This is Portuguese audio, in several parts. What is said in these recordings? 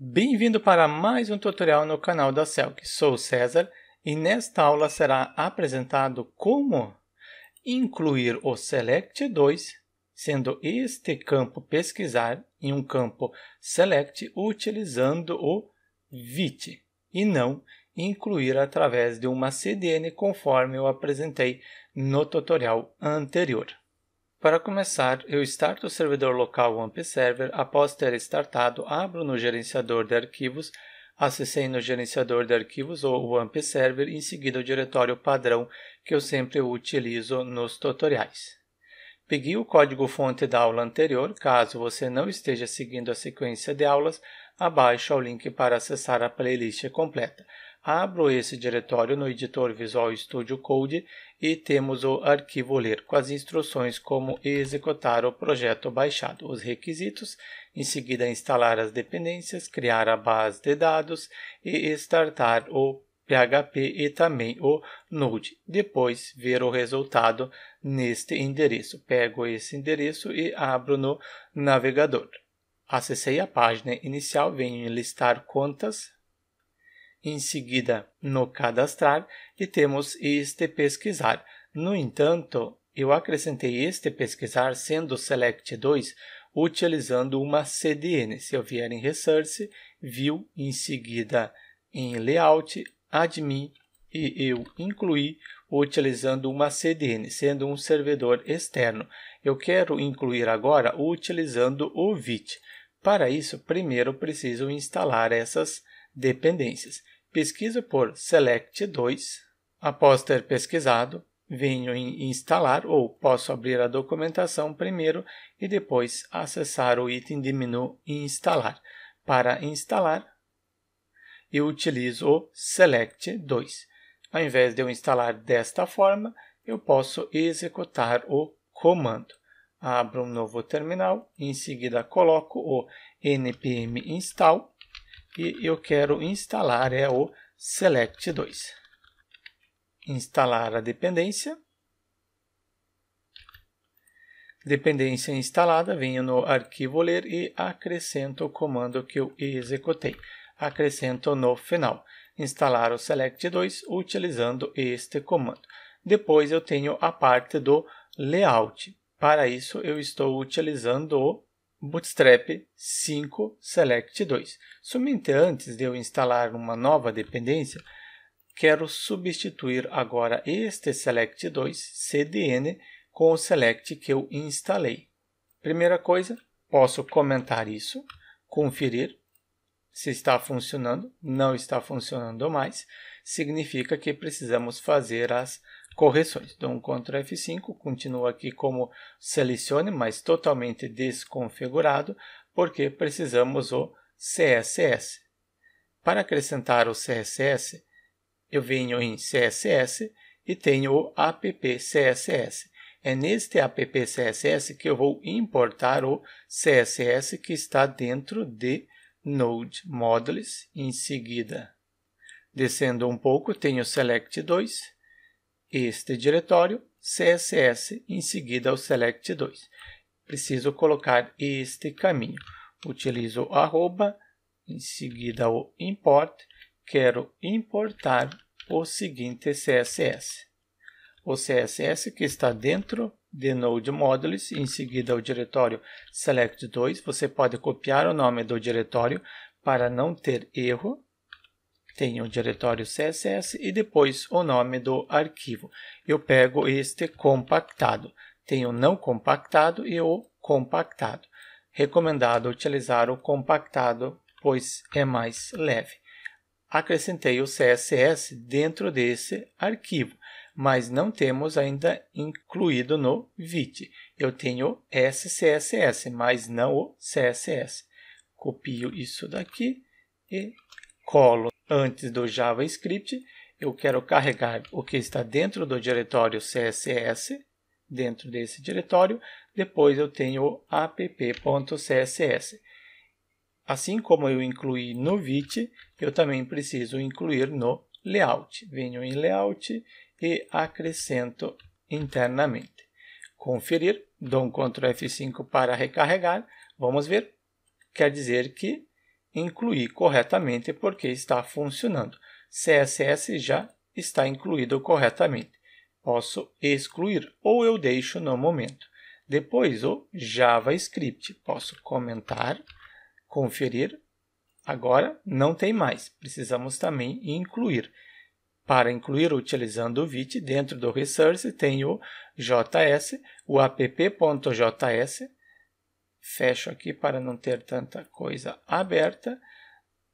Bem-vindo para mais um tutorial no canal da Celc. Sou César e nesta aula será apresentado como incluir o Select 2, sendo este campo Pesquisar em um campo Select utilizando o VIT e não incluir através de uma CDN conforme eu apresentei no tutorial anterior. Para começar, eu starto o servidor local AMP Server após ter startado, abro no gerenciador de arquivos, acessei no gerenciador de arquivos ou o AMP e em seguida o diretório padrão que eu sempre utilizo nos tutoriais. Peguei o código-fonte da aula anterior, caso você não esteja seguindo a sequência de aulas, abaixo é o link para acessar a playlist completa. Abro esse diretório no editor Visual Studio Code e temos o arquivo ler com as instruções como executar o projeto baixado, os requisitos, em seguida instalar as dependências, criar a base de dados e startar o PHP e também o Node. Depois, ver o resultado neste endereço. Pego esse endereço e abro no navegador. Acessei a página inicial, venho em listar contas, em seguida, no cadastrar e temos este pesquisar. No entanto, eu acrescentei este pesquisar sendo select 2 utilizando uma CDN. Se eu vier em resource View, em seguida em Layout, Admin e eu incluí utilizando uma CDN, sendo um servidor externo. Eu quero incluir agora utilizando o VIT. Para isso, primeiro preciso instalar essas Dependências. Pesquisa por Select 2. Após ter pesquisado, venho em Instalar ou posso abrir a documentação primeiro e depois acessar o item de menu Instalar. Para instalar, eu utilizo o Select 2. Ao invés de eu instalar desta forma, eu posso executar o comando. Abro um novo terminal, em seguida coloco o npm install que eu quero instalar é o select2. Instalar a dependência. Dependência instalada, venho no arquivo ler e acrescento o comando que eu executei. Acrescento no final. Instalar o select2 utilizando este comando. Depois eu tenho a parte do layout. Para isso, eu estou utilizando o Bootstrap 5 Select 2. Somente antes de eu instalar uma nova dependência, quero substituir agora este Select 2 CDN com o Select que eu instalei. Primeira coisa, posso comentar isso, conferir se está funcionando, não está funcionando mais, significa que precisamos fazer as correções. Então, Ctrl F5 continua aqui como selecione, mas totalmente desconfigurado, porque precisamos o CSS. Para acrescentar o CSS, eu venho em CSS e tenho o app.css. É neste app.css que eu vou importar o CSS que está dentro de Node Modules. Em seguida, descendo um pouco, tenho Select 2 este diretório, CSS, em seguida o select2. Preciso colocar este caminho. Utilizo o arroba, em seguida o import. Quero importar o seguinte CSS. O CSS que está dentro de Node Modules, em seguida o diretório select2. Você pode copiar o nome do diretório para não ter erro tem o diretório CSS e depois o nome do arquivo. Eu pego este compactado. Tem o não compactado e o compactado. Recomendado utilizar o compactado, pois é mais leve. Acrescentei o CSS dentro desse arquivo, mas não temos ainda incluído no VIT. Eu tenho SCSS, mas não o CSS. Copio isso daqui e colo antes do JavaScript, eu quero carregar o que está dentro do diretório CSS, dentro desse diretório, depois eu tenho app.css. Assim como eu incluí no Vite, eu também preciso incluir no layout. Venho em layout e acrescento internamente. Conferir, dou um Ctrl F5 para recarregar. Vamos ver. Quer dizer que incluir corretamente porque está funcionando. CSS já está incluído corretamente. Posso excluir ou eu deixo no momento. Depois o JavaScript. Posso comentar, conferir. Agora não tem mais. Precisamos também incluir. Para incluir utilizando o VIT, dentro do resource tem o JS, o app.js, fecho aqui para não ter tanta coisa aberta,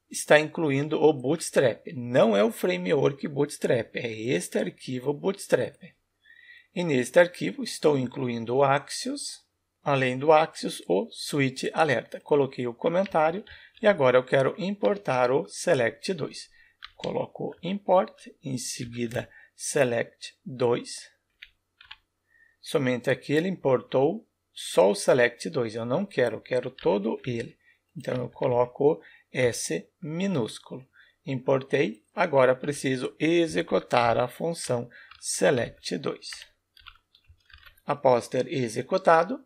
está incluindo o Bootstrap. Não é o framework Bootstrap, é este arquivo Bootstrap. E neste arquivo estou incluindo o Axios, além do Axios, o Switch Alerta. Coloquei o comentário e agora eu quero importar o Select 2. Coloco Import, em seguida Select 2. Somente aqui ele importou só o select 2, eu não quero, eu quero todo ele. Então eu coloco S minúsculo. Importei, agora preciso executar a função select 2. Após ter executado,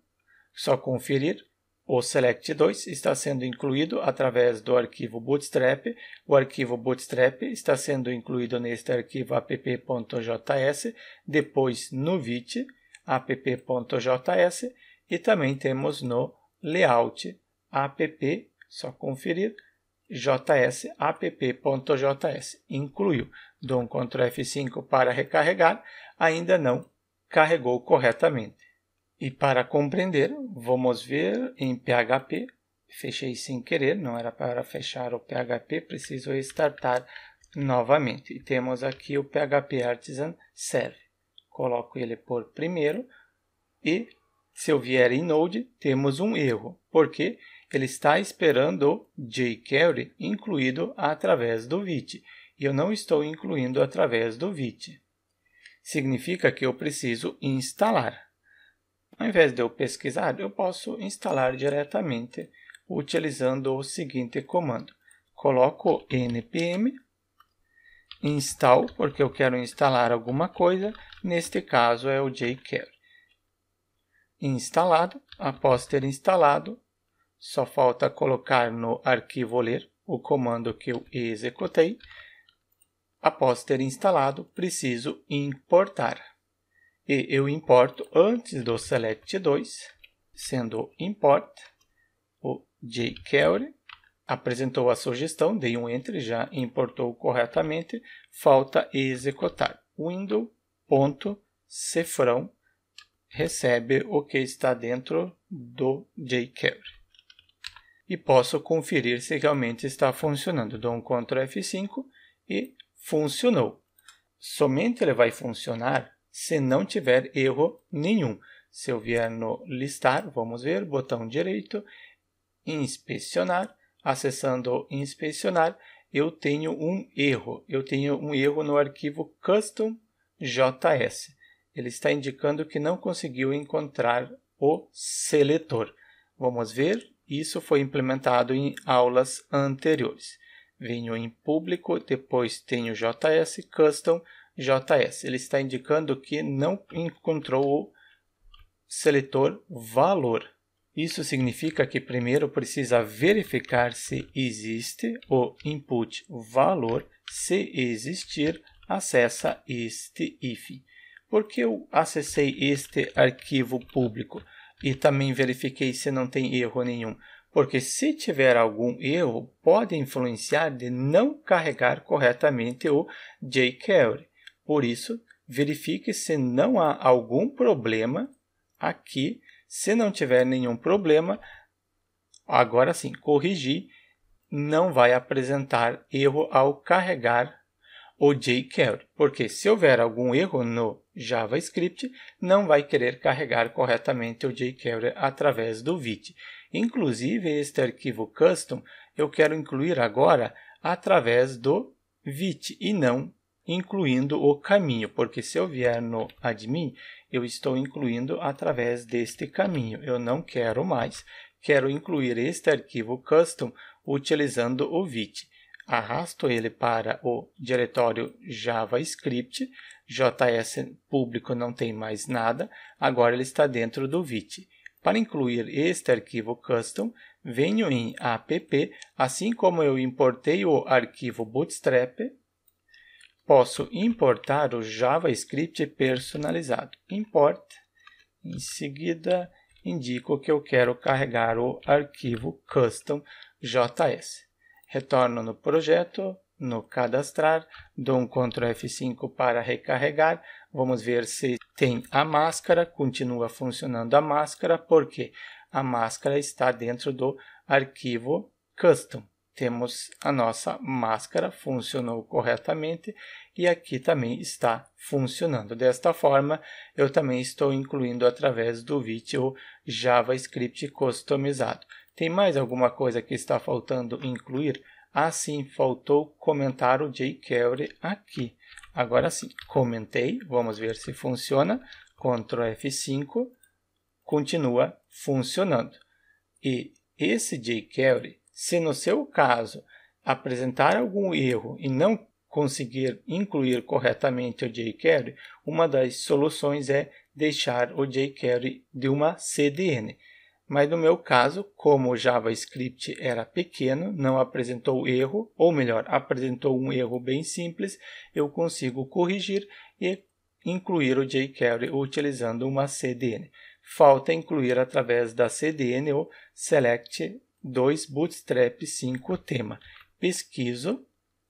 só conferir, o select 2 está sendo incluído através do arquivo bootstrap. O arquivo bootstrap está sendo incluído neste arquivo app.js, depois no vit app.js e também temos no layout app, só conferir, js, app.js, incluiu. Dou um Ctrl F5 para recarregar, ainda não carregou corretamente. E para compreender, vamos ver em PHP, fechei sem querer, não era para fechar o PHP, preciso startar novamente. E temos aqui o PHP Artisan Serve. Coloco ele por primeiro e se eu vier em Node, temos um erro, porque ele está esperando o jQuery incluído através do VIT, e eu não estou incluindo através do VIT. Significa que eu preciso instalar. Ao invés de eu pesquisar, eu posso instalar diretamente utilizando o seguinte comando. Coloco npm install, porque eu quero instalar alguma coisa, neste caso é o jQuery instalado. Após ter instalado, só falta colocar no arquivo ler o comando que eu executei. Após ter instalado, preciso importar. E eu importo antes do select2, sendo import o jQuery. Apresentou a sugestão, dei um enter, já importou corretamente. Falta executar window.cfrão.com recebe o que está dentro do jQuery. E posso conferir se realmente está funcionando. Dou um Ctrl F5 e funcionou. Somente ele vai funcionar se não tiver erro nenhum. Se eu vier no listar, vamos ver, botão direito, inspecionar, acessando inspecionar, eu tenho um erro. Eu tenho um erro no arquivo custom.js ele está indicando que não conseguiu encontrar o seletor. Vamos ver, isso foi implementado em aulas anteriores. Venho em público, depois tenho JS, custom, JS. Ele está indicando que não encontrou o seletor valor. Isso significa que primeiro precisa verificar se existe o input valor. Se existir, acessa este if. Porque eu acessei este arquivo público e também verifiquei se não tem erro nenhum. Porque se tiver algum erro, pode influenciar de não carregar corretamente o jQuery. Por isso, verifique se não há algum problema aqui. Se não tiver nenhum problema, agora sim, corrigir não vai apresentar erro ao carregar o jQuery, porque se houver algum erro no JavaScript não vai querer carregar corretamente o jQuery através do VIT. Inclusive, este arquivo custom eu quero incluir agora através do VIT e não incluindo o caminho, porque se eu vier no admin, eu estou incluindo através deste caminho. Eu não quero mais, quero incluir este arquivo custom utilizando o VIT. Arrasto ele para o diretório JavaScript, JS público não tem mais nada, agora ele está dentro do VIT. Para incluir este arquivo custom, venho em app, assim como eu importei o arquivo Bootstrap, posso importar o JavaScript personalizado. Import, em seguida indico que eu quero carregar o arquivo custom.js. Retorno no projeto, no cadastrar, dou um Ctrl F5 para recarregar, vamos ver se tem a máscara, continua funcionando a máscara, porque a máscara está dentro do arquivo custom. Temos a nossa máscara, funcionou corretamente e aqui também está funcionando. Desta forma, eu também estou incluindo através do VIT o JavaScript customizado. Tem mais alguma coisa que está faltando incluir? Ah, sim, faltou comentar o jQuery aqui. Agora sim, comentei, vamos ver se funciona. Ctrl F5, continua funcionando. E esse jQuery, se no seu caso apresentar algum erro e não conseguir incluir corretamente o jQuery, uma das soluções é deixar o jQuery de uma CDN. Mas no meu caso, como o JavaScript era pequeno, não apresentou erro, ou melhor, apresentou um erro bem simples, eu consigo corrigir e incluir o jQuery utilizando uma CDN. Falta incluir através da CDN o select 2 bootstrap 5 tema. Pesquiso,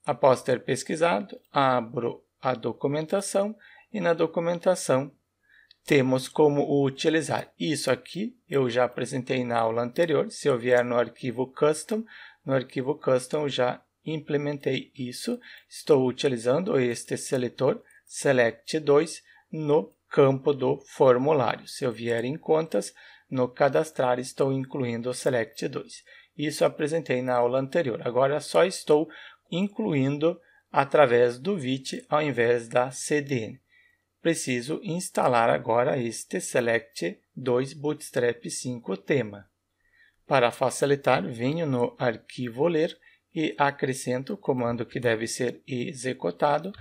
após ter pesquisado, abro a documentação e na documentação temos como utilizar. Isso aqui eu já apresentei na aula anterior. Se eu vier no arquivo custom, no arquivo custom eu já implementei isso. Estou utilizando este seletor select2 no campo do formulário. Se eu vier em contas, no cadastrar estou incluindo o select2. Isso apresentei na aula anterior. Agora só estou incluindo através do VIT ao invés da CDN preciso instalar agora este select 2 Bootstrap 5 tema. Para facilitar, venho no arquivo ler e acrescento o comando que deve ser executado,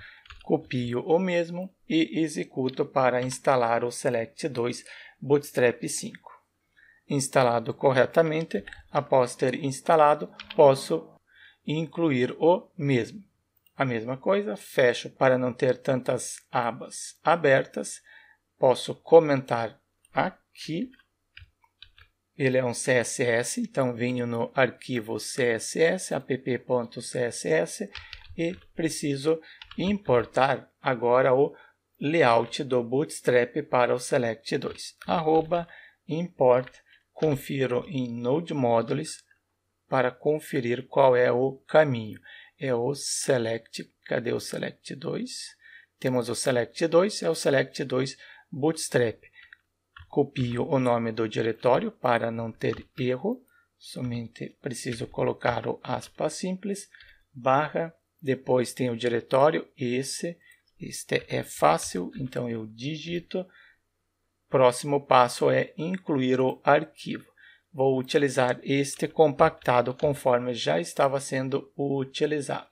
copio o mesmo e executo para instalar o select 2 Bootstrap 5. Instalado corretamente, após ter instalado, posso incluir o mesmo. A mesma coisa, fecho para não ter tantas abas abertas. Posso comentar aqui. Ele é um CSS, então venho no arquivo CSS, app.css, e preciso importar agora o layout do Bootstrap para o Select 2. Arroba, import, confiro em Node Modules para conferir qual é o caminho é o select, cadê o select 2? Temos o select 2, é o select 2 bootstrap. Copio o nome do diretório para não ter erro, somente preciso colocar o aspas simples, barra, depois tem o diretório, esse, este é fácil, então eu digito. Próximo passo é incluir o arquivo. Vou utilizar este compactado conforme já estava sendo utilizado.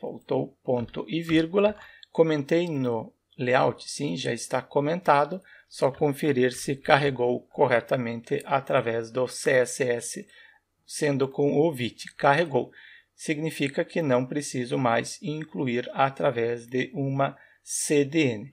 Faltou ponto e vírgula. Comentei no layout, sim, já está comentado. Só conferir se carregou corretamente através do CSS, sendo com o VIT. Carregou. Significa que não preciso mais incluir através de uma CDN.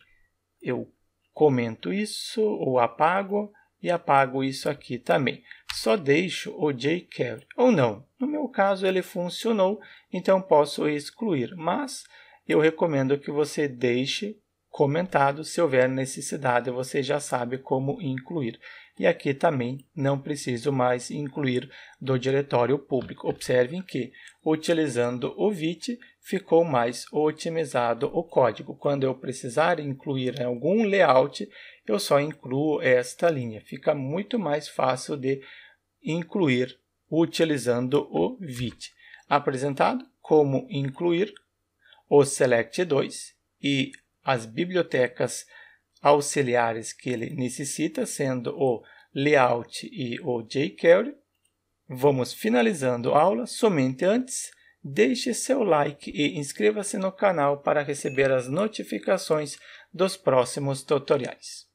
Eu comento isso ou apago e apago isso aqui também. Só deixo o jQuery, ou não. No meu caso, ele funcionou, então posso excluir, mas eu recomendo que você deixe comentado. Se houver necessidade, você já sabe como incluir. E aqui também não preciso mais incluir do diretório público. Observem que, utilizando o VIT, ficou mais otimizado o código. Quando eu precisar incluir algum layout, eu só incluo esta linha. Fica muito mais fácil de incluir utilizando o VIT. Apresentado como incluir o Select 2 e as bibliotecas auxiliares que ele necessita, sendo o Layout e o jQuery. Vamos finalizando a aula, somente antes, deixe seu like e inscreva-se no canal para receber as notificações dos próximos tutoriais.